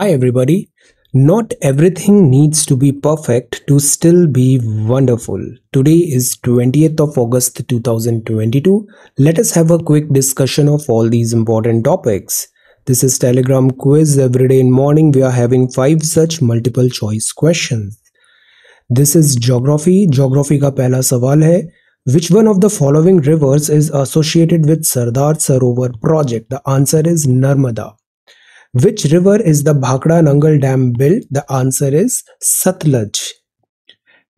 Hi, everybody. Not everything needs to be perfect to still be wonderful. Today is 20th of August 2022. Let us have a quick discussion of all these important topics. This is Telegram quiz. Every day in morning, we are having five such multiple choice questions. This is geography. Geography ka pehla sawal hai. Which one of the following rivers is associated with Sardar Sarovar project? The answer is Narmada. Which river is the Bhakra Nangal Dam built? The answer is Satluj.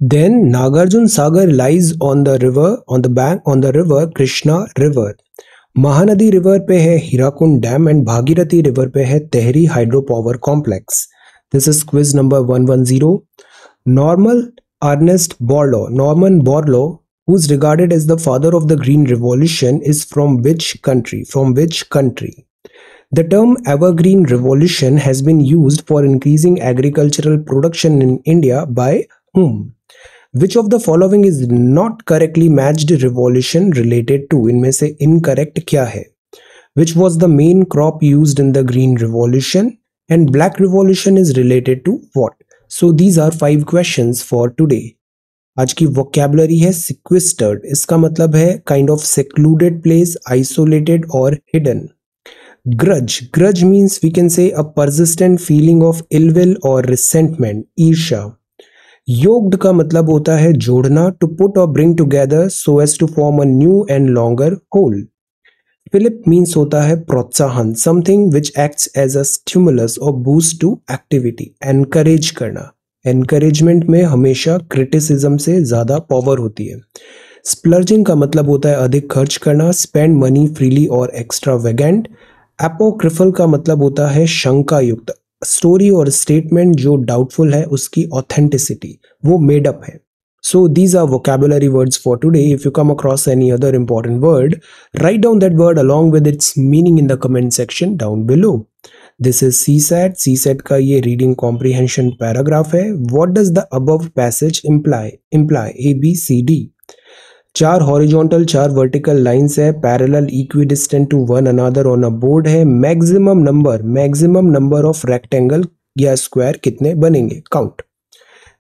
Then Nagarjun Sagar lies on the river, on the bank, on the river Krishna River. Mahanadi River पे Hirakund Dam and Bhagirathi River पे है Hydro Power Complex. This is quiz number 110 Normal Ernest Borlo, Norman Borlo, who's regarded as the father of the green revolution is from which country from which country The term evergreen revolution has been used for increasing agricultural production in India by whom? Which of the following is not correctly matched revolution related to? इनमें से incorrect क्या है Which was the main crop used in the Green Revolution? And Black Revolution is related to what? So these are five questions for today. आज की vocabulary है सिक्विस्टर्ड इसका मतलब है kind of secluded place isolated और hidden grudge grudge means we can say a persistent feeling of ill will और resentment ईर्षा yoked का मतलब होता है जोड़ना टू पुट और bring together so as to form a new and longer whole fillip means होता है प्रोत्साहन something which acts as a stimulus और बूस्ट टू एक्टिविटी एनकरेज करना एनकरेजमेंट में हमेशा क्रिटिसिज्म से ज़्यादा पावर होती है स्प्लर्जिंग का मतलब होता है अधिक खर्च करना स्पेंड मनी फ्रीली और एक्स्ट्रा वेगेंट एपोक्रिफल का मतलब होता है शंका युक्त स्टोरी और स्टेटमेंट जो डाउटफुल है उसकी ऑथेंटिसिटी वो मेडअप है so these are vocabulary words for today if you come across any other important word write down that word along with its meaning in the comment section down below this is C set C set का ये reading comprehension paragraph है what does the above passage imply imply A B C D चार horizontal चार vertical lines है parallel equidistant to one another on a board है maximum number maximum number of rectangle या square कितने बनेंगे count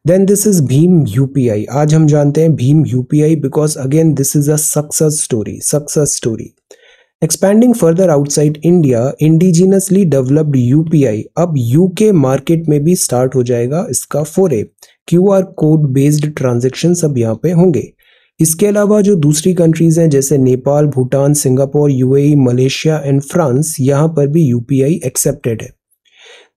then this is भीम UPI आज हम जानते हैं भीम UPI because again this is a success story success story expanding further outside India indigenously developed UPI अब यूके मार्केट में भी स्टार्ट हो जाएगा इसका फोरे क्यूआर कोड बेस्ड ट्रांजेक्शन अब यहाँ पे होंगे इसके अलावा जो दूसरी कंट्रीज़ हैं जैसे Nepal Bhutan Singapore UAE e, Malaysia and France यहाँ पर भी यूपीआई एक्सेप्टेड है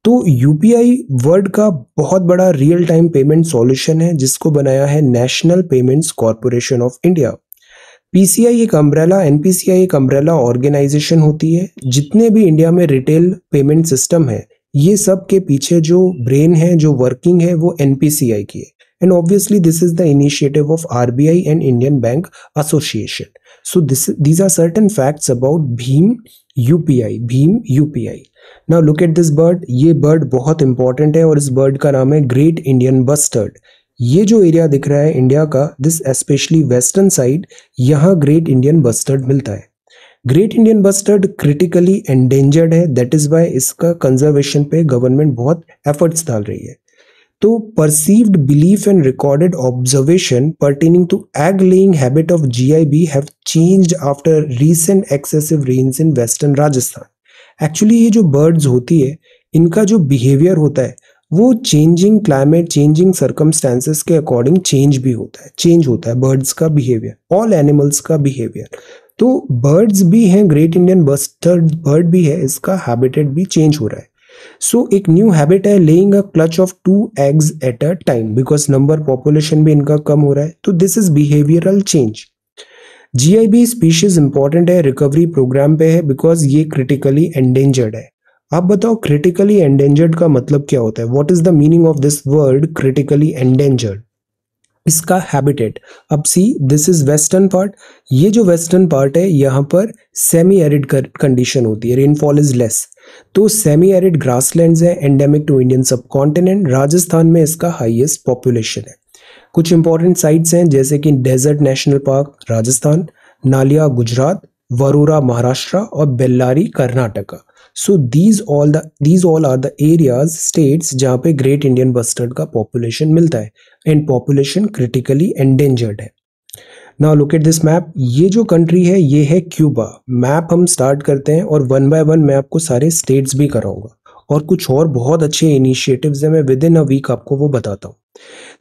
तो यूपीआई वर्ल्ड का बहुत बड़ा रियल टाइम पेमेंट सॉल्यूशन है जिसको बनाया है National Payments Corporation of India PCI एक अम्ब्रेला एनपीसीआई एक अम्ब्रेला ऑर्गेनाइजेशन होती है जितने भी इंडिया में रिटेल पेमेंट सिस्टम है ये सब के पीछे जो ब्रेन है जो वर्किंग है वो एन की है and obviously this is the initiative of R B I and Indian bank association so this these are certain facts about Bhim U P I Bhim U P I now look at this bird ये bird बहुत important है और इस bird का नाम है great Indian bustard ये जो एरिया दिख रहा है इंडिया का दिस एस्पेशली वेस्टर्न साइड यहाँ ग्रेट इंडियन बस्टर्ड मिलता है great Indian bustard critically endangered है दैट इज वाई इसका कंजर्वेशन पे गवर्नमेंट बहुत एफर्ट्स डाल रही है तो perceived belief and recorded observation pertaining to egg laying habit of B have changed after recent excessive rains in western Rajasthan actually ये जो बर्ड्स होती है इनका जो बिहेवियर होता है वो चेंजिंग क्लाइमेट चेंजिंग सर्कमस्टेंसेस के अकॉर्डिंग चेंज भी होता है चेंज होता है बर्ड्स का बिहेवियर ऑल एनिमल्स का बिहेवियर तो बर्ड्स भी हैं ग्रेट इंडियन बस्टर्ड बर्ड भी है इसका हैबिटेट भी चेंज हो रहा है सो so, एक न्यू हैबिट है laying a clutch of two eggs at a time because number population भी इनका कम हो रहा है तो this is behavioural change GIB species important है रिकवरी प्रोग्राम पे है बिकॉज ये क्रिटिकली एंडेंजर्ड है आप बताओ क्रिटिकली एंडेंजर्ड का मतलब क्या होता है what is the meaning of this word critically endangered इसका हैबिटेट अब see this is western part ये जो वेस्टर्न पार्ट है यहाँ पर सेमी एरिड कंडीशन होती है रेनफॉल इज लेस तो सेमी एरिड ग्रासलैंड्स है endemic to Indian subcontinent Rajasthan में इसका हाईएस्ट पॉपुलेशन है कुछ इंपॉर्टेंट साइट्स हैं जैसे कि desert national park Rajasthan Naliya Gujarat Warora Maharashtra और Bellary Karnataka so these all these all are the areas states जहाँ पे ग्रेट इंडियन बस्टर्ड का पॉपुलेशन मिलता है एंड पॉपुलेशन क्रिटिकली एंडेंजर्ड है now look at this map ये जो कंट्री है ये है क्यूबा मैप हम स्टार्ट करते हैं और वन बाय वन मैं आपको सारे स्टेट्स भी कराऊंगा और कुछ और बहुत अच्छे इनिशिएटिव्स हैं मैं विद इन अ वीक आपको वो बताता हूँ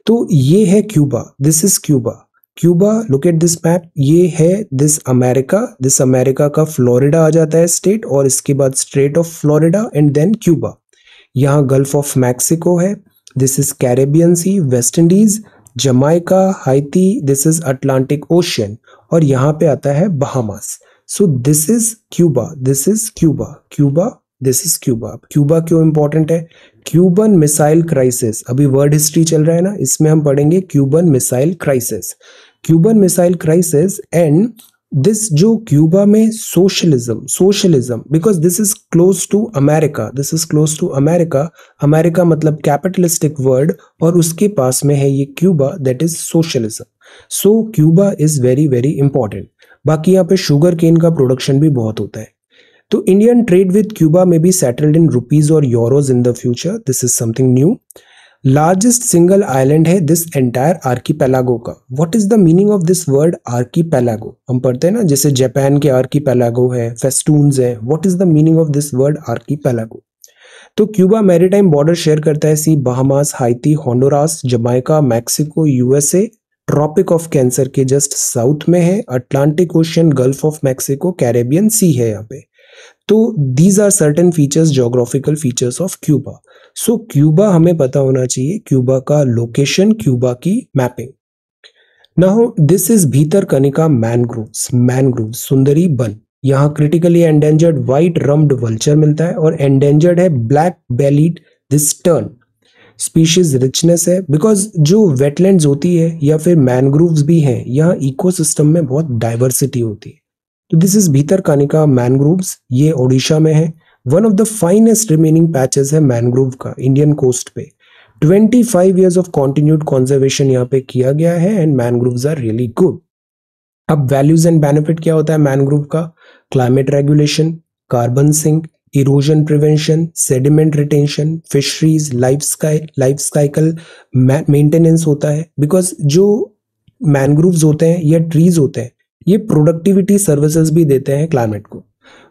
तो ये है Cuba this is Cuba Cuba look at this map ये है दिस अमेरिका दिस अमेरिका का फ्लोरिडा आ जाता है स्टेट और इसके बाद state of Florida and then Cuba यहाँ गल्फ ऑफ मैक्सिको है this is Caribbean Sea West Indies Jamaica Haiti this is Atlantic Ocean और यहाँ पे आता है Bahamas so this is Cuba this is Cuba Cuba this is Cuba Cuba क्यों important है Cuban missile crisis अभी world history चल रहा है ना इसमें हम पढ़ेंगे Cuban missile crisis Cuban missile crisis and this जो क्यूबा में socialism socialism because this is close to America this is close to America America मतलब कैपिटलिस्टिक वर्ल्ड और उसके पास में है ये Cuba that is socialism so Cuba is very very important बाकी यहाँ पे शुगर केन का प्रोडक्शन भी बहुत होता है तो इंडियन ट्रेड विद क्यूबा में बी सेटल्ड इन रुपीज और euros in the future this is something new largest single island है दिस एंटायर आर्की पैलागो का what is the meaning of this word pelago हम पढ़ते हैं ना जैसे Japan के पैलागो है फेस्टून है what is the meaning of this word pelago तो क्यूबा मैरीटाइम बॉर्डर शेयर करता है see Bahamas Haiti Honduras Jamaica Mexico USA Tropic of Cancer के जस्ट साउथ में है Atlantic Ocean Gulf of Mexico Caribbean Sea है यहाँ पे तो these are certain features geographical features of Cuba so so, Cuba हमें पता होना चाहिए क्यूबा का लोकेशन क्यूबा की मैपिंग नाउ दिस इज भीतर कनिका मैनग्रोव्स मैनग्रोव सुंदरी बन यहाँ critically endangered white rumped vulture मिलता है और एंडेंजर्ड है black bellied tern species richness है बिकॉज जो वेटलैंड होती है या फिर मैनग्रोव्स भी हैं यहाँ इकोसिस्टम में बहुत डाइवर्सिटी होती है तो दिस इज भीतर कानिका मैनग्रोव्स ये ओडिशा में है one of the finest remaining patches है मैनग्रोव का इंडियन कोस्ट पे 25 five years of continued conservation यहाँ पे किया गया है and mangrove are really good अब वैल्यूज एंड बेनिफिट क्या होता है मैनग्रोव का climate regulation carbon sink erosion prevention sediment retention fisheries life sky life cycle maintenance होता है बिकॉज जो मैनग्रोव्स होते हैं या ट्रीज होते हैं ये प्रोडक्टिविटी सर्विसेज भी देते हैं क्लाइमेट को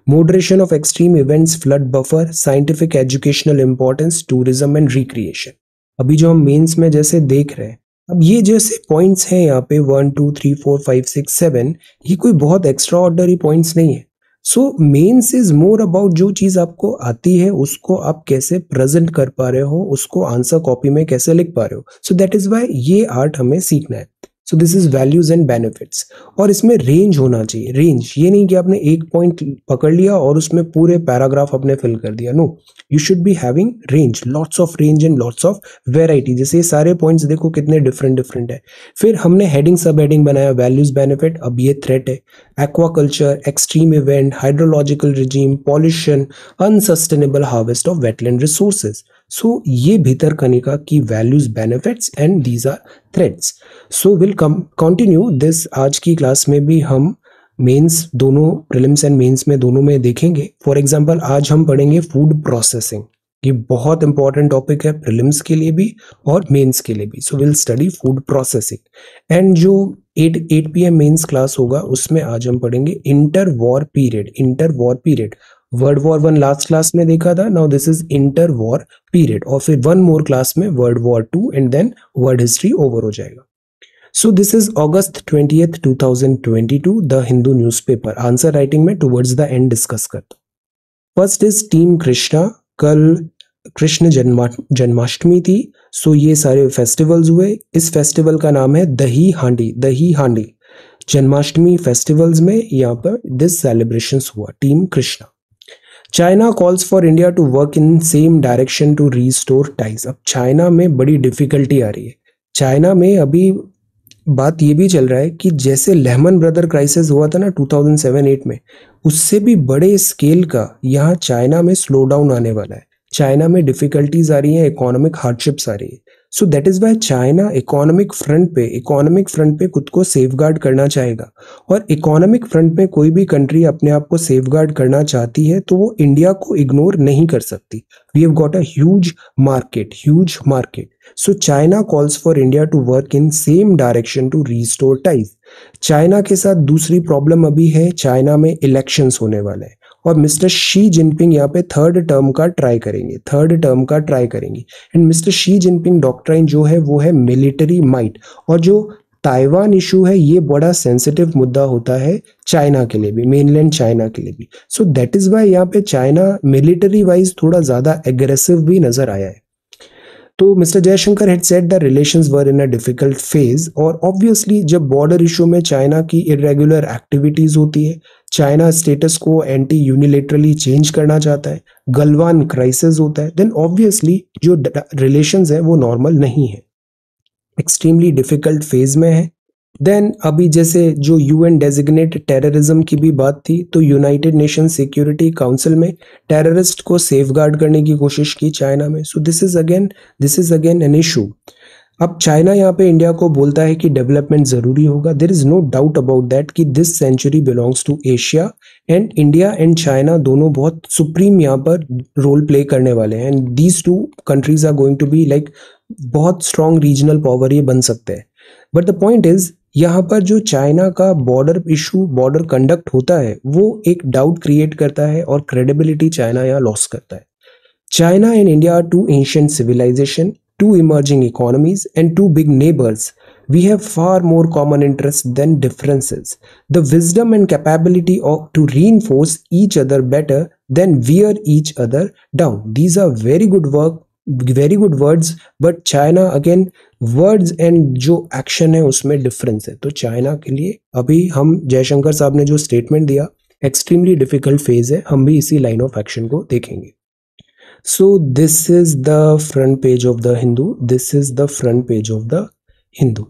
moderation of extreme events flood buffer scientific educational importance tourism and recreation अभी जो हम मेंस में जैसे देख रहे हैं अब ये जैसे पॉइंट्स हैं यहाँ पे one two three four five six seven ये कोई बहुत एक्स्ट्रा ऑर्डरी पॉइंट्स नहीं है so mains is more about जो चीज़ आपको आती है उसको आप कैसे प्रेजेंट कर पा रहे हो उसको आंसर कॉपी में कैसे लिख पा रहे हो सो दैट इज़ वाई ये आर्ट हमें सीखना है so this is values and benefits और इसमें रेंज होना चाहिए रेंज ये नहीं कि आपने एक पॉइंट पकड़ लिया और उसमें पूरे पैराग्राफ आपने फिल कर दिया no you should be having range lots of range and lots of variety जैसे ये सारे पॉइंट्स देखो कितने डिफरेंट डिफरेंट है फिर हमने हेडिंग सब हेडिंग बनाया वैल्यूज बेनिफिट अब ये थ्रेट है aquaculture extreme event hydrological regime pollution unsustainable harvest of wetland resources So ye bhitar kanika की values benefits and these are threads so will come continue this आज की class में भी हम मेंस दोनों प्रिलिम्स एंड मेंस में दोनों में देखेंगे फॉर एग्जांपल आज हम पढ़ेंगे फूड प्रोसेसिंग ये बहुत इंपॉर्टेंट टॉपिक है प्रिलिम्स के लिए भी और मेंस के लिए भी so will study food processing and जो 8 8 पीएम मेंस क्लास होगा उसमें आज हम पढ़ेंगे inter war period inter war period world war one last class में देखा था now this is inter war period और फिर वन मोर क्लास में world war two and then world history over हो जाएगा so this is August twenty eighth two thousand twenty two the Hindu news paper answer writing में towards the end discuss करता first is team Krishna कल कृष्ण जन्मा जन्माष्टमी थी सो ये सारे फेस्टिवल्स हुए इस फेस्टिवल का नाम है दही हांडी दही हांडी जन्माष्टमी फेस्टिवल्स में यहाँ पर दिस सेलिब्रेशन हुआ team Krishna China calls for India to work in same direction to restore ties अब चाइना में बड़ी डिफिकल्टी आ रही है चाइना में अभी बात ये भी चल रहा है कि जैसे लेहमन ब्रदर क्राइसिस हुआ था ना 2007-8 में उससे भी बड़े स्केल का यहाँ चाइना में स्लो डाउन आने वाला है चाइना में डिफ़िकल्टीज आ रही हैं इकोनॉमिक हार्डशिप्स आ रही है so that is why China economic front पे इकोनॉमिक फ्रंट पे खुद को सेफ गार्ड करना चाहेगा और इकोनॉमिक फ्रंट पे कोई भी कंट्री अपने आप को सेफ गार्ड करना चाहती है तो वो इंडिया को इग्नोर नहीं कर सकती we have got a huge market huge market so China calls for India to work in same direction to restore ties China के साथ दूसरी प्रॉब्लम अभी है चाइना में इलेक्शंस होने वाले हैं और मिस्टर शी जिनपिंग यहाँ पे थर्ड टर्म का ट्राई करेंगे थर्ड टर्म का ट्राई करेंगे and mister Xi Jinping doctrine जो है वो है मिलिट्री माइट और जो ताइवान इशू है ये बड़ा सेंसिटिव मुद्दा होता है चाइना के लिए भी मेनलैंड चाइना के लिए भी सो दैट इज़ वाई यहाँ पे चाइना मिलिट्री वाइज थोड़ा ज़्यादा एग्रेसिव भी नज़र आया है तो mister Jaishankar had said the relation were in a difficult phase और ऑब्वियसली जब बॉर्डर इशू में चाइना की इरेगुलर एक्टिविटीज़ होती है China status quo anti unilaterally change करना चाहता है गलवान क्राइसिस होता है देन ऑब्वियसली जो रिलेशन है वो नॉर्मल नहीं है एक्सट्रीमली डिफिकल्ट फेज में है देन अभी जैसे जो यूएन डेजिग्नेट टेररिज्म की भी बात थी तो यूनाइटेड नेशन सिक्योरिटी काउंसिल में टेररिस्ट को सेफ करने की कोशिश की चाइना में so this is again this is again an issue अब चाइना यहाँ पे इंडिया को बोलता है कि डेवलपमेंट ज़रूरी होगा there is no doubt about that कि this century belongs to Asia and India and China दोनों बहुत सुप्रीम यहाँ पर रोल प्ले करने वाले हैं and these two countries are going to be like बहुत स्ट्रॉन्ग रीजनल पावर ये बन सकते हैं बट द पॉइंट इज यहाँ पर जो चाइना का बॉर्डर इशू बॉर्डर कंडक्ट होता है वो एक डाउट क्रिएट करता है और क्रेडिबिलिटी चाइना यहाँ लॉस करता है China and India two ancient civilisation two emerging economies and two big neighbours we have far more common interest than differences the wisdom and capability of to reinforce each other better than we are each other down these are very good work very good words but China again words and जो action है उसमें difference है तो China के लिए अभी हम जयशंकर साहब ने जो स्टेटमेंट दिया एक्सट्रीमली डिफिकल्ट फेज है हम भी इसी लाइन ऑफ एक्शन को देखेंगे so this is the front page of the Hindu this is the front page of the Hindu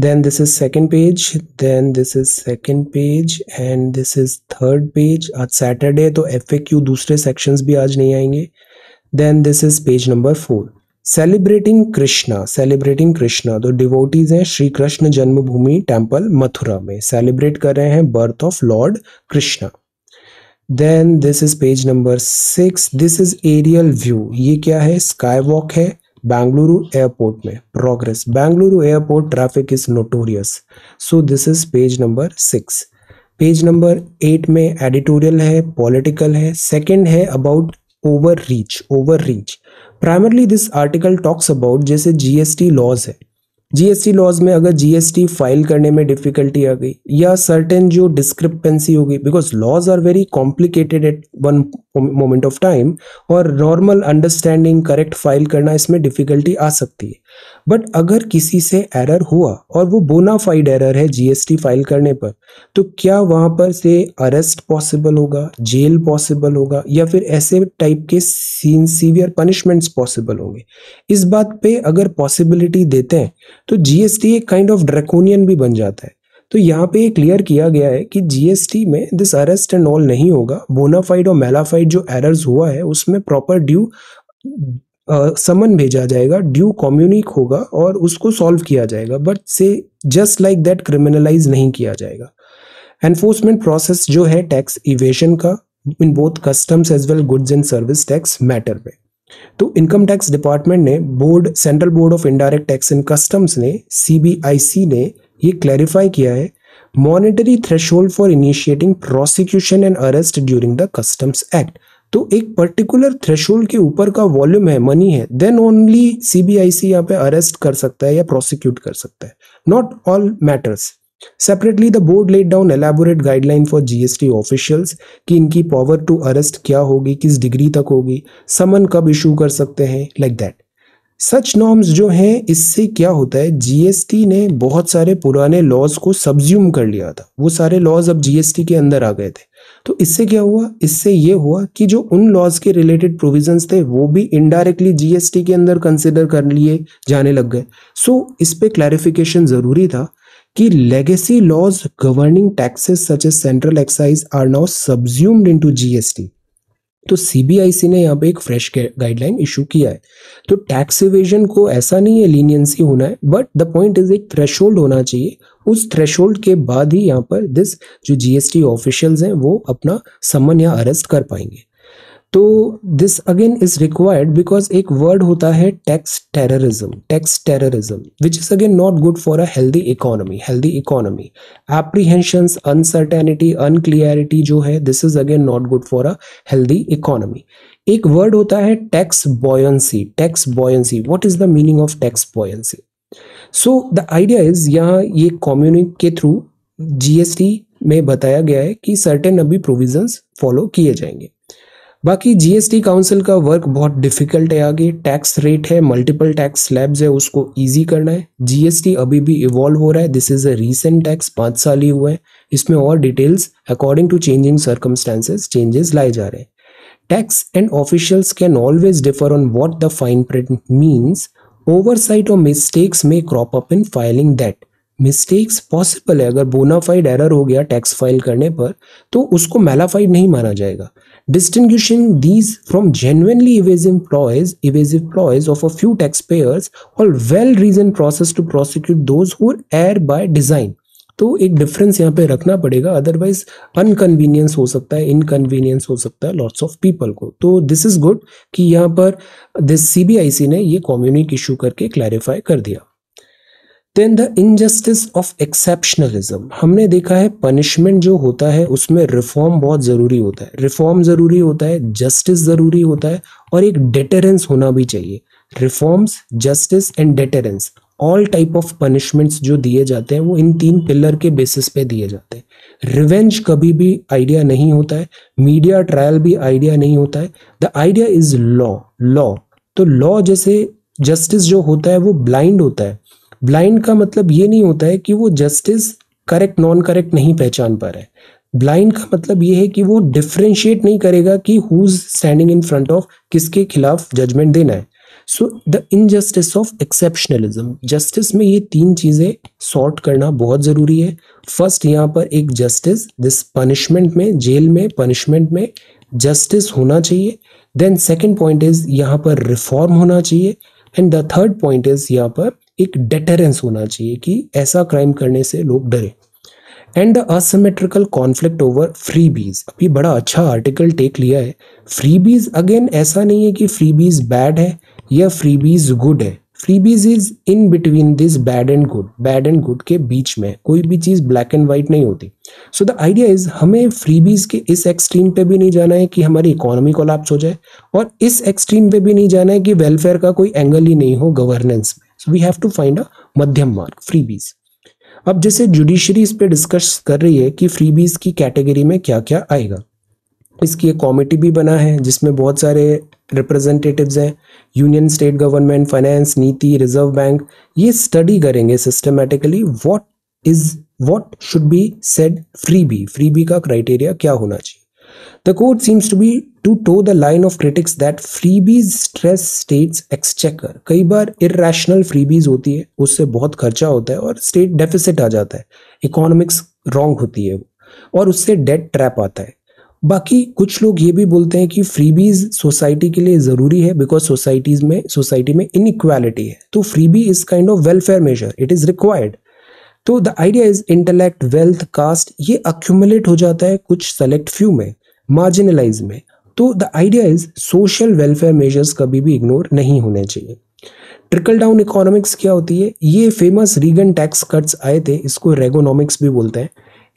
then this is second page then this is second page and this is third page आज Saturday तो क्यू दूसरे section भी आज नहीं आएंगे then this is page number four celebrating Krishna celebrating Krishna तो devotees हैं श्री कृष्ण जन्मभूमि टेम्पल मथुरा में सेलिब्रेट कर रहे हैं birth of lord Krishna then this is page number six this is aerial view ये क्या है स्काई वॉक है बेंगलुरु एयरपोर्ट में progress Bengaluru airport traffic is notorious so this is page number six page number eight में editorial है political है second है about overreach primarily this article talks about जैसे जीएसटी लॉज है जीएसटी लॉज में अगर जीएसटी फाइल करने में डिफिकल्टी आ गई या सर्टेन जो डिस्क्रिपेंसी हो गई because laws are very complicated at one moment of time और नॉर्मल अंडरस्टैंडिंग करेक्ट फाइल करना इसमें डिफिकल्टी आ सकती है बट अगर किसी से एरर हुआ और वो बोनाफाइड एरर है जीएसटी फाइल करने पर तो क्या वहाँ पर से अरेस्ट पॉसिबल होगा जेल पॉसिबल होगा या फिर ऐसे टाइप के सीवियर पनिशमेंट्स पॉसिबल होंगे इस बात पे अगर पॉसिबिलिटी देते हैं तो जीएसटी एक काइंड ऑफ ड्रैकोनियन भी बन जाता है तो यहाँ पे क्लियर किया गया है कि जीएसटी में दिस अरेस्ट एंड ऑल नहीं होगा बोनाफाइड और मेलाफाइड जो एरर्स हुआ है उसमें प्रॉपर ड्यू समन भेजा जाएगा ड्यू कॉम्युनिक होगा और उसको सॉल्व किया जाएगा बट से जस्ट लाइक दैट क्रिमिनलाइज नहीं किया जाएगा एनफोर्समेंट प्रोसेस जो है टैक्स इवेशन का in both customs as well goods and service tax matter पे तो इनकम टैक्स डिपार्टमेंट ने board central board of indirect tax and customs ने सी ने ये क्लैरिफाई किया है monetary threshold for initiating prosecution and arrest during the customs act तो एक पर्टिकुलर थ्रेशोल्ड के ऊपर का वॉल्यूम है मनी है देन ओनली सीबीआईसी यहाँ पे अरेस्ट कर सकता है या प्रोसिक्यूट कर सकता है not all matters separately the board let down elaborate guideline for GST officials कि इनकी पावर टू अरेस्ट क्या होगी किस डिग्री तक होगी समन कब इशू कर सकते हैं like like that such norms जो हैं इससे क्या होता है जीएसटी ने बहुत सारे पुराने लॉज को सब्ज्यूम कर लिया था वो सारे लॉज अब जीएसटी के अंदर आ गए थे तो इससे क्या हुआ इससे ये हुआ कि जो उन लॉज के रिलेटेड प्रोविजंस थे वो भी इनडायरेक्टली जीएसटी के अंदर कंसिडर कर लिए जाने लग गए सो so, इस पर क्लैरिफिकेशन ज़रूरी था कि legacy laws governing taxes such as central excise are now subsumed into GST तो सीबीआईसी ने यहाँ पे एक फ्रेश गाइडलाइन इशू किया है तो टैक्स इवेजन को ऐसा नहीं है लीनियंसी होना है बट द पॉइंट इज एक थ्रेश होना चाहिए उस थ्रेश के बाद ही यहाँ पर दिस जो जीएसटी ऑफिशियल्स हैं वो अपना समन या अरेस्ट कर पाएंगे तो this again is required because एक वर्ड होता है tax terrorism tax terrorism which is again not good for a healthy economy healthy economy apprehensions uncertainty unclarity जो है this is again not good for a healthy economy एक word होता है tax buoyancy tax buoyancy what is the meaning of tax buoyancy so the idea is यहाँ ये कॉम्युनिक के through GST में बताया गया है कि सर्टेन अभी प्रोविजंस फॉलो किए जाएंगे बाकी जीएसटी काउंसिल का वर्क बहुत डिफिकल्ट है आगे टैक्स रेट है मल्टीपल टैक्स स्लैब्स है उसको इजी करना है जीएसटी अभी भी इवॉल्व हो रहा है this is a recent tax पाँच साल ही हुआ है इसमें और details according to changing circumstances changes लाए जा रहे हैं tax and officials can always differ on what the fine print means oversight और मिस्टेक्स में crop up in filing that mistakes possible है अगर बोनाफाइड एरर हो गया टैक्स फाइल करने पर तो उसको मेलाफाइड नहीं माना जाएगा distinguishing these from genuinely evasive ploys, evasive ploys of a few taxpayers or well-reasoned process to prosecute those who err by design. तो एक डिफरेंस यहाँ पे रखना पड़ेगा अदरवाइज अनकन्वीनियंस हो सकता है इनकन्वीनियंस हो सकता है लॉट्स ऑफ पीपल को तो दिस इज गुड कि यहाँ पर दिस सीबीआईसी ने ये कॉम्युनिक इशू करके क्लैरिफाई कर दिया then the injustice of exceptionalism हमने देखा है पनिशमेंट जो होता है उसमें रिफॉर्म बहुत ज़रूरी होता है रिफॉर्म ज़रूरी होता है जस्टिस ज़रूरी होता है और एक डेटेरेंस होना भी चाहिए reforms justice and deterrence all type of punishments जो दिए जाते हैं वो इन तीन पिलर के बेसिस पे दिए जाते हैं रिवेंज कभी भी आइडिया नहीं होता है मीडिया ट्रायल भी आइडिया नहीं होता है the idea is law law तो लॉ जैसे जस्टिस जो होता है वो ब्लाइंड होता है ब्लाइंड का मतलब ये नहीं होता है कि वो जस्टिस करेक्ट नॉन करेक्ट नहीं पहचान पा रहा है ब्लाइंड का मतलब ये है कि वो डिफ्रेंशिएट नहीं करेगा कि who is standing in front of किसके खिलाफ जजमेंट देना है so the injustice of exceptionalism justice में ये तीन चीज़ें सॉर्ट करना बहुत ज़रूरी है फर्स्ट यहाँ पर एक जस्टिस दिस पनिशमेंट में जेल में पनिशमेंट में जस्टिस होना चाहिए देन सेकेंड पॉइंट इज यहाँ पर रिफॉर्म होना चाहिए and the third point is यहाँ पर एक डेटरेंस होना चाहिए कि ऐसा क्राइम करने से लोग डरे and the asymmetrical conflict over freebies अभी बड़ा अच्छा आर्टिकल टेक लिया है फ्री बीज अगेन ऐसा नहीं है कि फ्री बीज बैड है या फ्री बीज गुड है freebies is in between this bad and good bad and good के बीच में कोई भी चीज़ ब्लैक एंड व्हाइट नहीं होती सो द आइडिया इज हमें फ्री बीज के इस एक्सट्रीम पे भी नहीं जाना है कि हमारी इकोनॉमी कोलैप्स हो जाए और इस एक्सट्रीम पे भी नहीं जाना है कि वेलफेयर का कोई एंगल ही नहीं हो गवर्नेंस में we have to find a मध्यम मार्ग फ्रीबीज अब जैसे जुडिशरी इस पे डिस्कस कर रही है कि फ्रीबीज की कैटेगरी में क्या क्या आएगा इसकी एक कॉमिटी भी बना है जिसमें बहुत सारे रिप्रेजेंटेटिव्स हैं union state government finance NITI reserve bank ये स्टडी करेंगे systematically what is what should be said freebie freebie का क्राइटेरिया क्या होना चाहिए The quote seems to be to toe the line of critics that freebies stress states exchequer. कई बार irrational freebies होती है उससे बहुत खर्चा होता है और स्टेट डेफिसिट आ जाता है इकोनॉमिक्स रॉन्ग होती है और उससे डेट ट्रैप आता है बाकी कुछ लोग ये भी बोलते हैं कि फ्रीबीज सोसाइटी के लिए ज़रूरी है बिकॉज सोसाइटीज में सोसाइटी में इनइक्वालिटी है तो freebie is kind of welfare measure it is required तो the idea is intellect wealth caste ये अक्यूमुलेट हो जाता है कुछ सेलेक्ट फ्यू में मार्जिनलाइज में तो the idea is social welfare measures कभी भी इग्नोर नहीं होने चाहिए ट्रिकल डाउन इकोनॉमिक्स क्या होती है ये फेमस रीगन टैक्स कट्स आए थे इसको रेगोनॉमिक्स भी बोलते हैं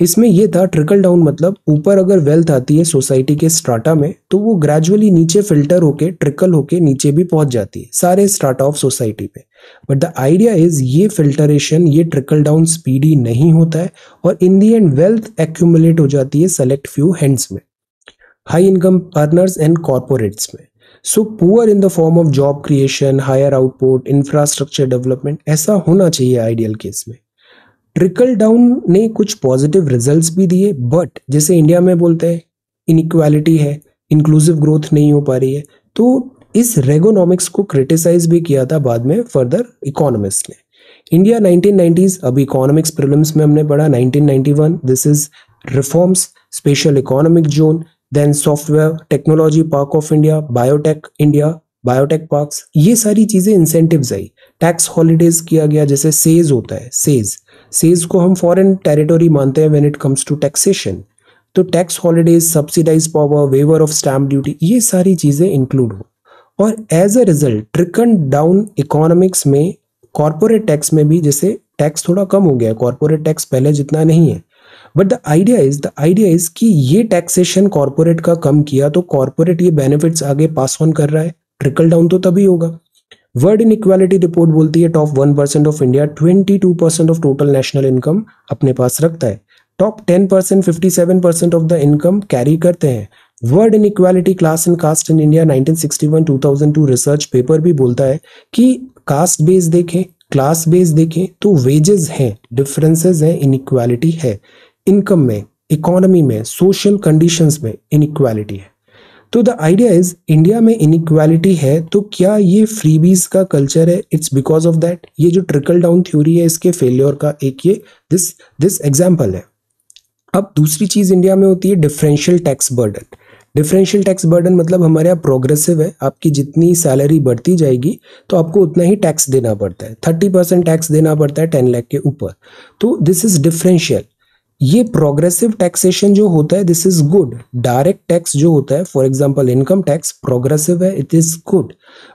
इसमें यह था ट्रिकल डाउन मतलब ऊपर अगर वेल्थ आती है सोसाइटी के स्ट्राटा में तो वो ग्रेजुअली नीचे फिल्टर होके ट्रिकल होके नीचे भी पहुंच जाती है सारे स्ट्राटा ऑफ सोसाइटी पे बट द आइडिया इज ये फिल्टरेशन ये ट्रिकल डाउन स्पीडी नहीं होता है और in the end wealth accumulate हो जाती है सेलेक्ट फ्यू हैंड्स में high income earners and corporates में so poor in the form of job creation higher output infrastructure development ऐसा होना चाहिए आइडियल केस में ट्रिकल डाउन ने कुछ पॉजिटिव रिजल्ट्स भी दिए बट जैसे इंडिया में बोलते हैं इनक्वालिटी है इंक्लूसिव ग्रोथ नहीं हो पा रही है तो इस रेगोनॉमिक्स को क्रिटिसाइज भी किया था बाद में फर्दर इकोनॉमिस्ट ने इंडिया 1990s अब इकोनॉमिक्स प्रॉब्लम्स में हमने पढ़ा 1991 this is reforms special economic zone then software technology park of India biotech India biotech park ये सारी चीज़ें इंसेंटिव आई टैक्स हॉलीडेज किया गया जैसे सेज होता है सेज सेज को हम फॉरेन टेरिटोरी मानते हैं when it comes to taxation तो tax holidays subsidise power waiver of stamp duty ये सारी चीज़ें इंक्लूड हो और as a result trickle down economics में कॉरपोरेट टैक्स में भी जैसे टैक्स थोड़ा कम हो गया है कॉरपोरेट टैक्स पहले जितना नहीं है but the idea is the idea is कि ये टैक्सेशन कॉरपोरेट का कम किया तो कॉरपोरेट ये बेनिफिट्स आगे पास ऑन कर रहा है ट्रिकल डाउन तो तभी होगा वर्ल्ड इन इक्वालिटी रिपोर्ट बोलती है top one percent of India twenty two percent of total national income अपने पास रखता है top ten percent fifty seven percent of the income carry करते हैं world inequality class in caste in India 1961 2002 research paper भी बोलता है कि कास्ट बेस देखें क्लास बेस देखें तो वेजेस हैं डिफरेंसेस हैं इनक्वालिटी है इनकम में इकोनॉमी में सोशल कंडीशंस में इनक्वालिटी है तो द आइडिया इज इंडिया में इनक्वालिटी है तो क्या ये फ्रीबीज का कल्चर है इट्स बिकॉज ऑफ दैट ये जो ट्रिकल डाउन थ्योरी है इसके फेल्योर का एक ये दिस दिस एग्जाम्पल है अब दूसरी चीज़ इंडिया में होती है differential tax burden differential tax burden मतलब हमारे यहाँ प्रोग्रेसिव है आपकी जितनी सैलरी बढ़ती जाएगी तो आपको उतना ही टैक्स देना पड़ता है थर्टी परसेंट टैक्स देना पड़ता है टेन लाख के ऊपर तो दिस इज डिफरेंशियल ये प्रोग्रेसिव टैक्सेशन जो होता है this is good direct tax जो होता है for example income tax progressive है it is good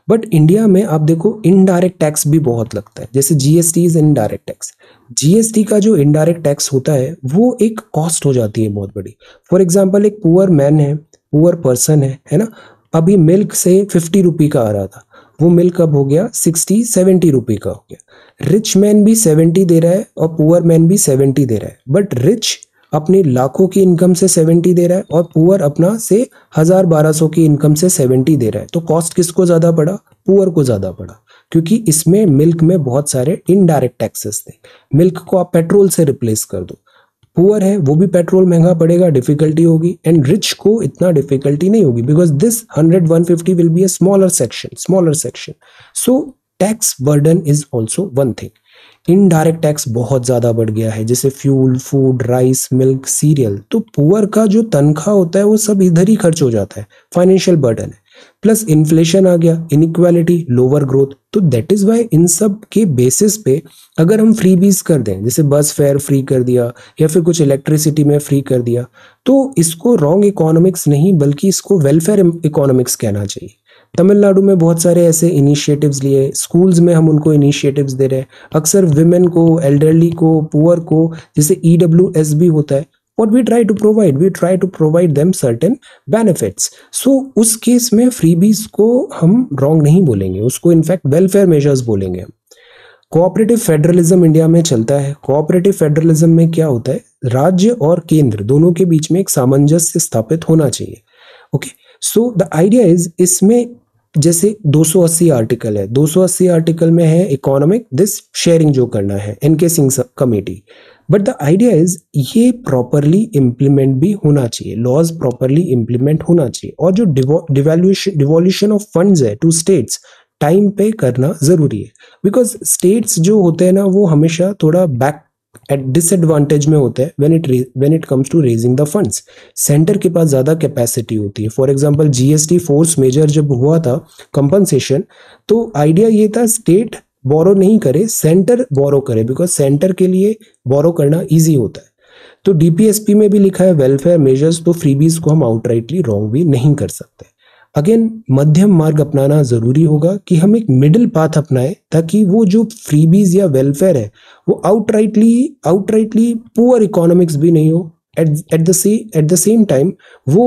but India में आप देखो इनडायरेक्ट टैक्स भी बहुत लगता है जैसे GST is indirect tax GST का जो इनडायरेक्ट टैक्स होता है वो एक कॉस्ट हो जाती है बहुत बड़ी फॉर एग्जाम्पल एक पुअर मैन है पुअर पर्सन है है ना अभी मिल्क से फिफ्टी रुपी का आ रहा था वो मिल्क अब हो गया सिक्सटी सेवेंटी रुपी का हो गया रिच मैन भी सेवेंटी दे रहा है और पुअर मैन भी सेवेंटी दे रहा है बट रिच अपने लाखों की इनकम से सेवेंटी दे रहा है और पुअर अपना से हज़ार बारह सौ की इनकम से सेवेंटी दे रहा है तो कॉस्ट किसको ज़्यादा पड़ा पुअर को ज़्यादा पड़ा क्योंकि इसमें मिल्क में बहुत सारे इनडायरेक्ट टैक्सेस थे मिल्क को आप पेट्रोल से रिप्लेस कर दो पुअर है वो भी पेट्रोल महंगा पड़ेगा डिफिकल्टी होगी एंड रिच को इतना डिफिकल्टी नहीं होगी because this hundred one fifty will be a smaller section smaller section so tax burden is also one thing indirect tax बहुत ज़्यादा बढ़ गया है जैसे fuel food rice milk cereal तो पुअर का जो तनख्वाह होता है वो सब इधर ही खर्च हो जाता है फाइनेंशियल बर्डन है प्लस इन्फ्लेशन आ गया इनक्वालिटी लोअर ग्रोथ तो दैट इज़ वाई इन सब के बेसिस पे अगर हम फ्री बीज कर दें जैसे बस फेयर फ्री कर दिया या फिर कुछ इलेक्ट्रिसिटी में फ्री कर दिया तो इसको रॉन्ग इकोनॉमिक्स नहीं बल्कि इसको वेलफेयर इकोनॉमिक्स कहना चाहिए तमिलनाडु में बहुत सारे ऐसे इनिशिएटिव्स लिए स्कूल्स में हम उनको इनिशिएटिव्स दे रहे हैं अक्सर विमेन को एल्डरली को पुअर को जैसे ई डब्ल्यू एस भी होता है और we try to provide we try to provide them certain benefits so उस केस में फ्रीबीज को हम रॉन्ग नहीं बोलेंगे उसको इनफैक्ट वेलफेयर मेजर्स बोलेंगे हम कोऑपरेटिव फेडरलिज्म इंडिया में चलता है कोऑपरेटिव फेडरलिज्म में क्या होता है राज्य और केंद्र दोनों के बीच में एक सामंजस्य स्थापित होना चाहिए okay so the idea is इसमें जैसे 280 आर्टिकल है 280 आर्टिकल में है इकोनॉमिक दिस शेयरिंग जो करना है इनकेसिंग committee but the idea is ये प्रॉपरली इम्प्लीमेंट भी होना चाहिए लॉज प्रॉपरली इम्प्लीमेंट होना चाहिए और जो डिवॉल्यूशन ऑफ फंड्स है टू स्टेट्स टाइम पे करना ज़रूरी है बिकॉज स्टेट्स जो होते हैं ना वो हमेशा थोड़ा बैक एट डिसएडवांटेज में होता हैं when it when it comes to raising the funds centre के पास ज़्यादा कैपेसिटी होती है for example GST force major जब हुआ था कंपनसेशन तो आइडिया ये था स्टेट बोरो नहीं करे सेंटर बोरो करे बिकॉज सेंटर के लिए बोरो करना ईजी होता है तो डीपीएसपी में भी लिखा है वेलफेयर मेजर्स तो फ्रीबीज को हम आउटराइटली रॉन्ग भी नहीं कर सकते अगेन मध्यम मार्ग अपनाना ज़रूरी होगा कि हम एक मिडिल पाथ अपनाएं ताकि वो जो फ्रीबीज या वेलफेयर है वो आउटराइटली आउटराइटली पुअर इकोनॉमिक्स भी नहीं हो at the see at the same time वो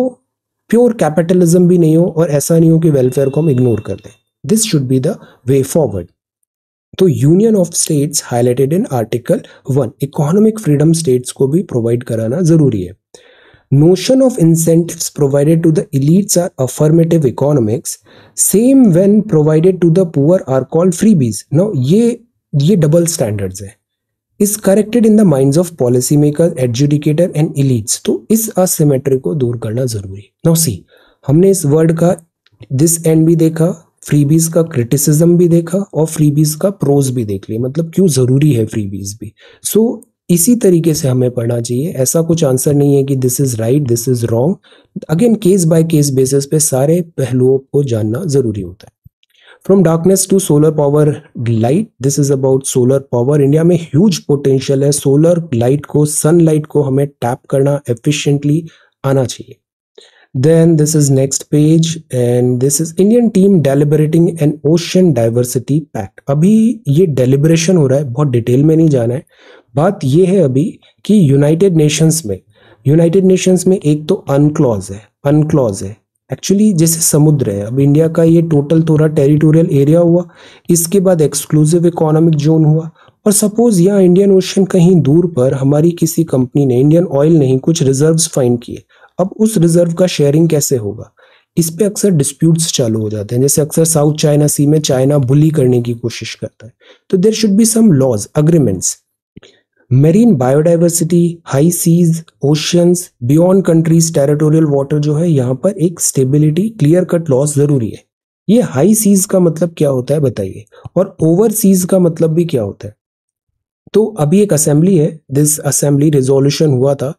प्योर कैपिटलिज्म भी नहीं हो और ऐसा नहीं हो कि वेलफेयर को हम इग्नोर कर दें this should be the way forward तो union of states highlighted in article one economic freedom states को भी प्रोवाइड कराना ज़रूरी है notion of incentives provided to the elites are affirmative economics same when provided to the poor are called freebies now ye ye double standards hai is corrected in the minds of policy makers adjudicator and elites तो इस asymmetry को दूर करना जरूरी now see हमने इस word का this and भी देखा फ्रीबीज का क्रिटिसिज्म भी देखा और फ्रीबीज का प्रोज भी देख लिया मतलब क्यों जरूरी है फ्रीबीज भी सो इसी तरीके से हमें पढ़ना चाहिए ऐसा कुछ आंसर नहीं है कि this is right this is wrong again case by case basis पे सारे पहलुओं को जानना ज़रूरी होता है from darkness to solar power light this is about solar power India में ह्यूज पोटेंशियल है सोलर लाइट को सनलाइट को हमें टैप करना एफिशियंटली आना चाहिए then this is next page and this is Indian team deliberating an ocean diversity pact अभी ये डेलिब्रेशन हो रहा है बहुत डिटेल में नहीं जाना है बात यह है अभी कि यूनाइटेड नेशंस में यूनाइटेड नेशंस में एक तो अनक्लॉज है अनक्लॉज है एक्चुअली जैसे समुद्र है अब इंडिया का ये टोटल थोड़ा टेरिटोरियल एरिया हुआ इसके बाद एक्सक्लूसिव इकोनॉमिक जोन हुआ और सपोज यहाँ इंडियन ओशन कहीं दूर पर हमारी किसी कंपनी ने इंडियन ऑयल नहीं कुछ रिजर्व्स फाइंड किए अब उस रिजर्व का शेयरिंग कैसे होगा इस पे अक्सर डिस्प्यूट्स चालू हो जाते हैं जैसे अक्सर साउथ चाइना सी में चाइना बुली करने की कोशिश करता है तो there should be some laws agreements marine biodiversity high seas oceans beyond countries territorial water जो है यहाँ पर एक स्टेबिलिटी क्लियर कट लॉस जरूरी है ये हाई सीज का मतलब क्या होता है बताइए और ओवर सीज का मतलब भी क्या होता है तो अभी एक असेंबली है दिस असेंबली रिजोल्यूशन हुआ था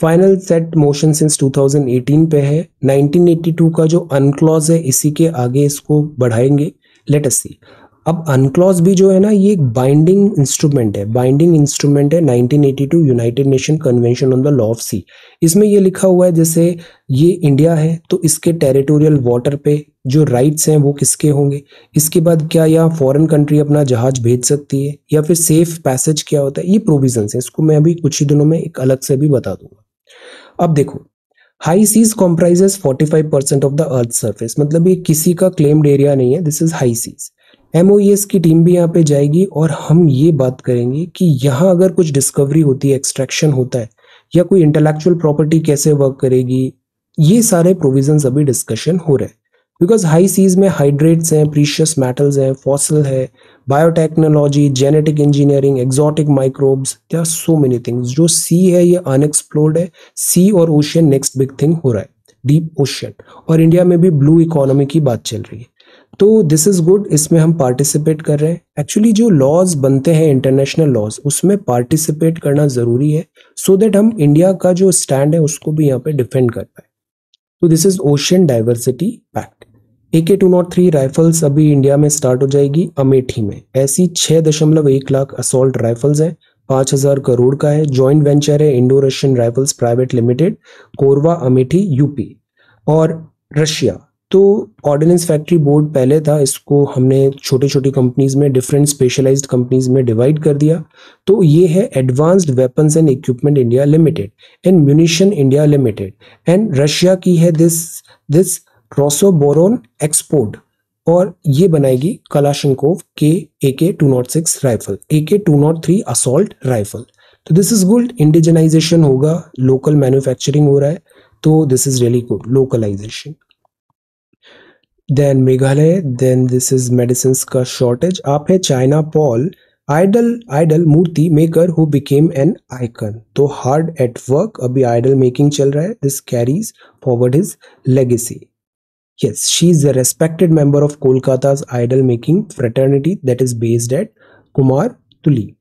फाइनल सेट मोशन सिंस 2018 पे है 1982 का जो अनक्लॉज है इसी के आगे इसको बढ़ाएंगे लेट अस सी अब अनक्लॉज भी जो है ना ये एक बाइंडिंग इंस्ट्रूमेंट है बाइंडिंग इंस्ट्रूमेंट है 1982 United Nation convention on the law of sea इसमें ये लिखा हुआ है जैसे ये इंडिया है तो इसके टेरिटोरियल वाटर पे जो राइट्स हैं वो किसके होंगे इसके बाद क्या या फॉरेन कंट्री अपना जहाज भेज सकती है या फिर सेफ पैसेज क्या होता है ये प्रोविजन है इसको मैं अभी कुछ ही दिनों में एक अलग से भी बता दूंगा अब देखो high seas comprises 45 percent of the earth surface मतलब ये किसी का क्लेम्ड एरिया नहीं है this is high seas M e की टीम भी यहाँ पे जाएगी और हम ये बात करेंगे कि यहाँ अगर कुछ डिस्कवरी होती है एक्सट्रैक्शन होता है या कोई इंटेलेक्चुअल प्रॉपर्टी कैसे वर्क करेगी ये सारे प्रोविजन अभी डिस्कशन हो रहे हैं बिकॉज हाई सीज में हाइड्रेट्स हैं प्रीशियस मेटल्स हैं फॉसल है biotechnology genetic engineering exotic microbes या सो मेनी थिंग्स जो सी है ये अनएक्सप्लोर्ड है सी और ओशियन नेक्स्ट बिग थिंग हो रहा है डीप ओशियन और इंडिया में भी ब्लू इकोनॉमी की बात चल रही है तो दिस इज़ गुड इसमें हम पार्टिसिपेट कर रहे हैं एक्चुअली जो लॉज बनते हैं इंटरनेशनल लॉज उसमें पार्टिसिपेट करना ज़रूरी है सो so देट हम इंडिया का जो स्टैंड है उसको भी यहाँ पे डिफेंड कर पाए तो this is ocean diversity pact A K two not three rifles अभी इंडिया में स्टार्ट हो जाएगी अमेठी में ऐसी छह दशमलव एक लाख असोल्ट राइफल्स हैं पांच हज़ार करोड़ का है जॉइंट वेंचर है Indo Russian rifles private limited Korwa Amethi UP और रशिया तो ऑर्डिनेंस फैक्ट्री बोर्ड पहले था इसको हमने छोटी छोटी कंपनीज़ में डिफरेंट स्पेशलाइज्ड कंपनीज़ में डिवाइड कर दिया तो ये है advanced weapons and equipment India limited and munition India limited and Russia की है दिस दिस रोसोबोरोन एक्सपोर्ट और ये बनाएगी कलाशंकोव के A K two nought six rifle A K two not three assault rifle तो दिस इज गुड इंडिजनाइजेशन होगा local manufacturing हो रहा है तो this is really good localization then Meghalaya then this is medicine का शॉर्टेज आप है चाइना पॉल आइडल आइडल मूर्ति maker who became an icon तो हार्ड एट वर्क अभी आइडल मेकिंग चल रहा है this carries forward his legacy yes she is a respected member of Kolkata idol making fraternity that is based at Kumartuli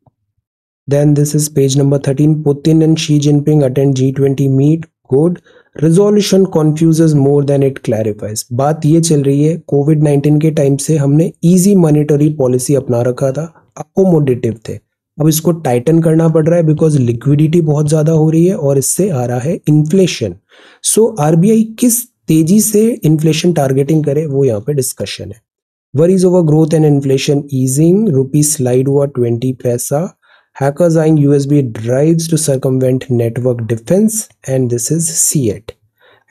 then this is page number thirteen Putin and Xi Jinping attend G twenty meet good resolution confuse more then it clarifies बात ये चल रही है Covid nineteen के time से हमने easy monetary policy अपना रखा था अकोमोडेटिव थे अब इसको टाइटन करना पड़ रहा है बिकॉज लिक्विडिटी बहुत ज़्यादा हो रही है और इससे आ रहा है इन्फ्लेशन सो आरबीआई किस तेजी से इन्फ्लेशन टारगेटिंग करे वो यहाँ पे डिस्कशन है worries over growth and inflation easing rupees slide हुआ ट्वेंटी पैसा Hackers eyeing USB drives to circumvent network defense and this is CET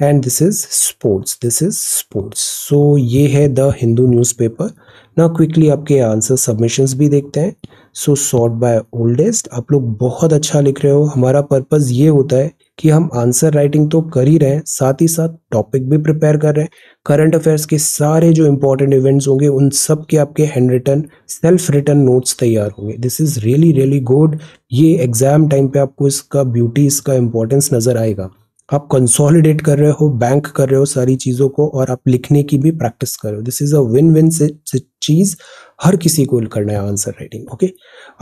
and this is sports this is sports so ye hai the hindu newspaper now quickly aapke answer submissions bhi dekhte hain so sort by oldest aap log bahut acha likh rahe ho hamara purpose ye hota hai कि हम answer writing तो कर ही रहे हैं साथ ही साथ topic भी prepare कर रहे हैं करंट अफेयर्स के सारे जो इंपॉर्टेंट इवेंट्स होंगे उन सब के आपके handwritten self written notes तैयार होंगे this is really really good ये एग्जाम टाइम पे आपको इसका ब्यूटी इसका इंपॉर्टेंस नज़र आएगा आप कंसोलिडेट कर रहे हो बैंक कर रहे हो सारी चीज़ों को और आप लिखने की भी प्रैक्टिस कर रहे हो this is a win win से चीज़ हर किसी को करना है आंसर राइटिंग ओके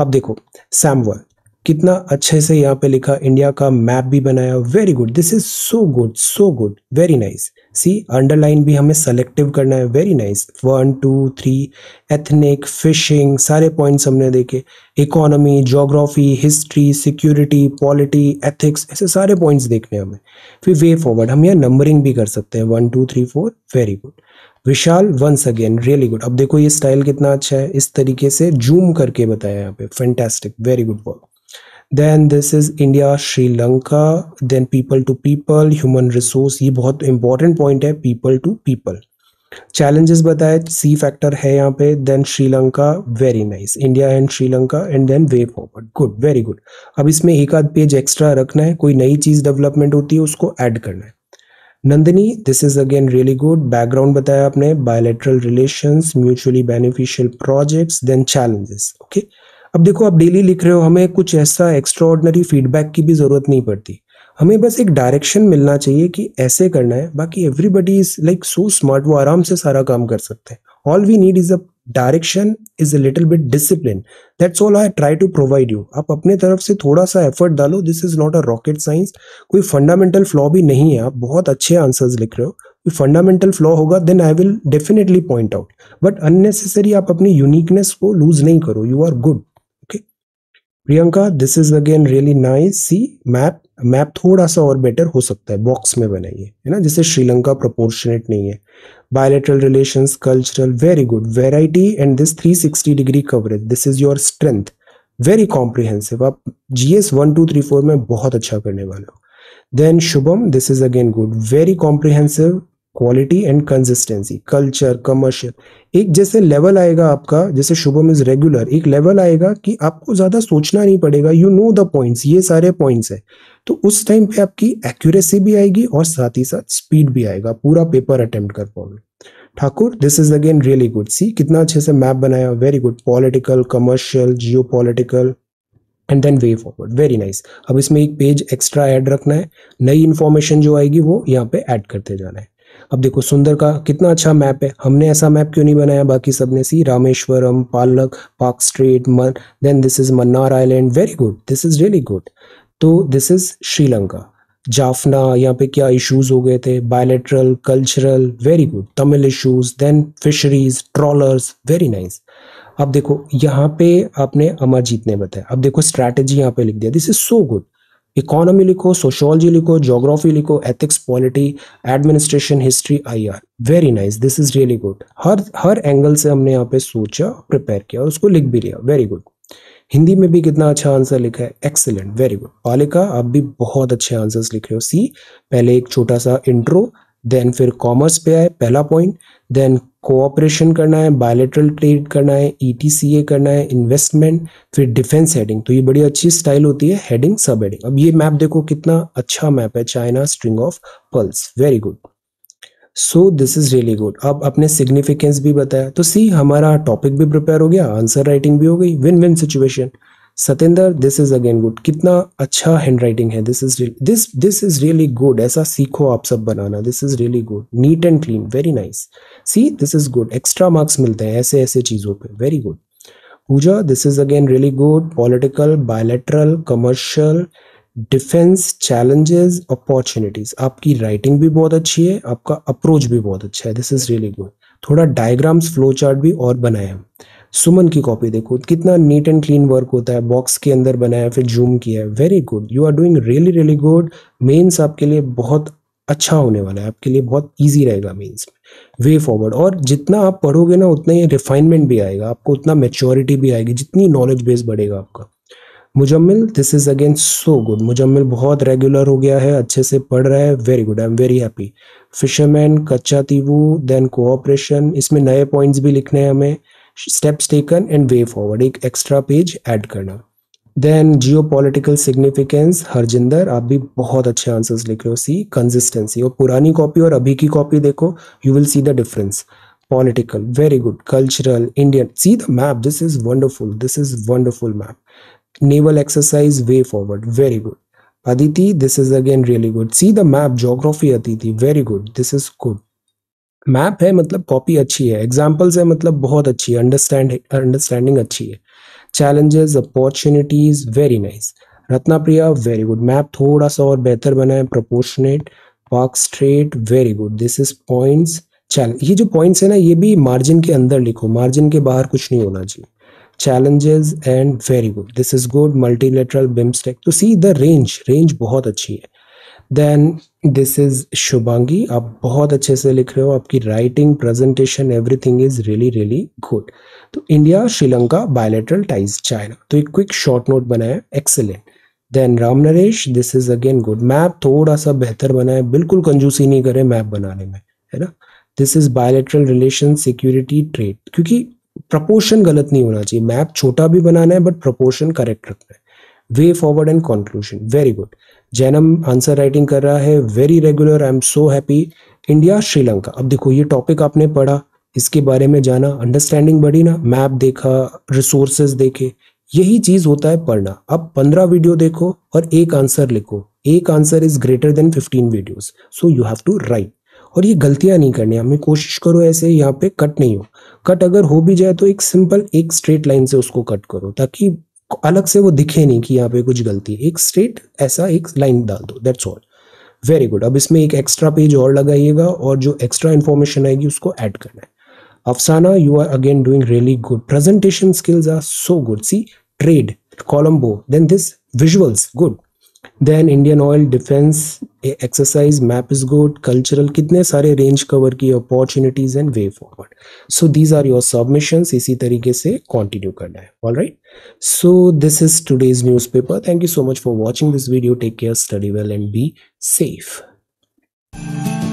अब देखो सैमवर कितना अच्छे से यहाँ पे लिखा इंडिया का मैप भी बनाया very good this is so good so good very nice see underline भी हमें सेलेक्टिव करना है very nice one two three ethnic fishing सारे पॉइंट्स हमने देखे economy geography history security polity ethics ऐसे सारे पॉइंट्स देखने हमें फिर वे फॉरवर्ड हम यहाँ नंबरिंग भी कर सकते हैं one two three four very good Vishal once again really good अब देखो ये स्टाइल कितना अच्छा है इस तरीके से जूम करके बताया यहाँ पे fantastic very good work then this is India Sri Lanka then people to people human resource ये बहुत इंपॉर्टेंट पॉइंट है पीपल टू पीपल चैलेंजेस बताए सी फैक्टर है यहाँ पे then Sri Lanka very nice India and Sri Lanka and then way forward good very good अब इसमें एक आध पेज एक्स्ट्रा रखना है कोई नई चीज़ डेवलपमेंट होती है उसको ऐड करना है Nandini this is again really good background बताया आपने bilateral relations mutually beneficial projects then challenges okay okay? अब देखो आप डेली लिख रहे हो हमें कुछ ऐसा एक्स्ट्रा फीडबैक की भी ज़रूरत नहीं पड़ती हमें बस एक डायरेक्शन मिलना चाहिए कि ऐसे करना है बाकी everybody is like so smart वो आराम से सारा काम कर सकते हैं all we need is a direction is a little bit discipline that's all I try to provide you आप अपने तरफ से थोड़ा सा एफर्ट डालो this is not a rocket science कोई फंडामेंटल फ्लॉ भी नहीं है आप बहुत अच्छे आंसर्स लिख रहे हो कोई फंडामेंटल फ्लॉ होगा then I will definitely point out but unnecessary आप अपनी यूनिकनेस को लूज नहीं करो you are good Priyanka this is again really nice see map map थोड़ा सा और बेटर हो सकता है बॉक्स में बनाइए है ना जिसे श्रीलंका प्रोपोर्शनेट नहीं है bilateral relation cultural very good variety and this 360 degree coverage this is your strength very comprehensive आप G S one two three four में बहुत अच्छा करने वाले हो then Shubham this is again good very comprehensive quality and consistency culture commercial एक जैसे level आएगा आपका जैसे शुभम इज रेगुलर एक लेवल आएगा कि आपको ज़्यादा सोचना नहीं पड़ेगा यू नो द पॉइंट्स ये सारे पॉइंट्स है तो उस टाइम पे आपकी एक्यूरेसी भी आएगी और साथ ही साथ स्पीड भी आएगा पूरा पेपर अटेम्प्ट कर पाओगे Thakur this is again really good see कितना अच्छे से मैप बनाया very good political commercial geopolitical and then way forward very nice अब इसमें एक पेज एक्स्ट्रा ऐड रखना है नई इन्फॉर्मेशन जो आएगी वो यहाँ पे ऐड करते जाना है अब देखो सुंदर का कितना अच्छा मैप है हमने ऐसा मैप क्यों नहीं बनाया बाकी सब ने सी रामेश्वरम पालक पार्क स्ट्रीट मन then this is Mannar island very good this is really good तो दिस इज श्रीलंका जाफना यहाँ पे क्या इश्यूज हो गए थे bilateral cultural very good Tamil issues then fisheries trawlers very nice अब देखो यहाँ पे आपने अमरजीत ने बताया अब देखो स्ट्रैटेजी यहाँ पे लिख दिया this is so good economy लिखो सोशोलॉजी लिखो जोग्राफी लिखो ethics polity administration history I R very nice this is really good हर हर एंगल से हमने यहाँ पे सोचा प्रिपेयर किया और उसको लिख भी लिया वेरी गुड हिंदी में भी कितना अच्छा आंसर लिखा है एक्सेलेंट वेरी गुड पालिका आप भी बहुत अच्छे आंसर्स लिख रहे हो सी पहले एक छोटा सा इंट्रो देन फिर कॉमर्स पे आए पहला पॉइंट देन कोऑपरेशन करना है बायोलेट्रल ट्रेड करना है ईटीसीए e करना है इन्वेस्टमेंट फिर डिफेंस हेडिंग तो ये बड़ी अच्छी स्टाइल होती है हेडिंग सब हेडिंग अब ये मैप देखो कितना अच्छा मैप है China string of pearls very good so this is really good अब अपने सिग्निफिकेंस भी बताया तो सी हमारा टॉपिक भी प्रिपेयर हो गया आंसर राइटिंग भी हो गई win win situation Satendra this is again good कितना अच्छा हैंड राइटिंग है this is this this is really good ऐसा सीखो आप सब बनाना this is really good neat and clean very nice see this is good extra marks मिलते हैं ऐसे ऐसे चीज़ों पे very good Pooja this is again really good political bilateral commercial defence challenges opportunities आपकी राइटिंग भी बहुत अच्छी है आपका अप्रोच भी बहुत अच्छा है दिस इज रियली गुड थोड़ा डायग्राम्स फ्लो चार्ट भी और बनाए हम सुमन की कॉपी देखो कितना नीट एंड क्लीन वर्क होता है बॉक्स के अंदर बनाया फिर जूम किया है very good you are doing really really good mains आपके लिए बहुत अच्छा होने वाला है आपके लिए बहुत ईजी रहेगा मीन्स में वे फॉरवर्ड और जितना आप पढ़ोगे ना उतना ही रिफाइनमेंट भी आएगा आपको उतना मेच्योरिटी भी आएगी जितनी नॉलेज बेस बढ़ेगा आपका Muzammil this is again so good Muzammil बहुत रेगुलर हो गया है अच्छे से पढ़ रहा है very good I am very happy fisherman Katchatheevu then cooperation इसमें नए पॉइंट्स भी लिखने हैं हमें steps taken and way forward एक एक्स्ट्रा पेज ऐड करना then geopolitical significance Harjinder आप भी बहुत अच्छे आंसर्स रहे हो सी कंसिस्टेंसी और पुरानी कॉपी और अभी की कॉपी देखो you will see the difference political very good cultural Indian see the map this is wonderful this is wonderful map naval exercise way forward very good Aditi this is again really good see the map geography Aditi very good this is good map है मतलब copy अच्छी है examples है मतलब बहुत अच्छी है understand understanding अच्छी है challenges opportunities very nice Ratna Priya very good map थोड़ा सा और बेहतर बना है proportionate Palk strait very good this is points challenge ये जो पॉइंट्स है ना ये भी मार्जिन के अंदर लिखो मार्जिन के बाहर कुछ नहीं होना चाहिए challenges and very good this is good multilateral BIMSTEC to see the range range बहुत अच्छी है देन दिस इज शुभांगी आप बहुत अच्छे से लिख रहे हो आपकी writing presentation everything is really really good तो India Sri Lanka bilateral ties China तो एक क्विक शॉर्ट नोट बनाया excellent then Ram Naresh this is again good map थोड़ा सा बेहतर बनाए बिल्कुल कंजूसी नहीं करे मैप बनाने में है ना this is bilateral relation security trade क्योंकि प्रपोर्शन गलत नहीं होना चाहिए मैप छोटा भी बनाना है बट प्रपोर्शन करेक्ट रखना है way forward and conclusion very good Jainam answer writing कर रहा है very regular I am so happy India Sri Lanka अब देखो ये टॉपिक आपने पढ़ा इसके बारे में जाना अंडरस्टैंडिंग बढ़ी ना मैप देखा रिसोर्सेज देखे यही चीज होता है पढ़ना अब पंद्रह वीडियो देखो और एक आंसर लिखो एक answer is greater than fifteen videos so you have to write और ये गलतियां नहीं करनी हमें कोशिश करो ऐसे यहाँ पे कट नहीं हो कट अगर हो भी जाए तो एक सिंपल एक स्ट्रेट लाइन से उसको कट करो ताकि अलग से वो दिखे नहीं कि यहाँ पे कुछ गलती एक स्ट्रेट ऐसा एक लाइन डाल दो दैट्स ऑल वेरी गुड अब इसमें एक एक्स्ट्रा पेज और लगाइएगा और जो एक्स्ट्रा इन्फॉर्मेशन आएगी उसको ऐड करना है Afsana you are again doing really good presentation skills are so good see trade columbo then this visuals good then Indian oil defence exercise map is good cultural कितने सारे रेंज कवर की opportunities and way forward so these are your submission इसी तरीके से continue करना है all right so this is today's newspaper thank you so much for watching this video take care study well and be safe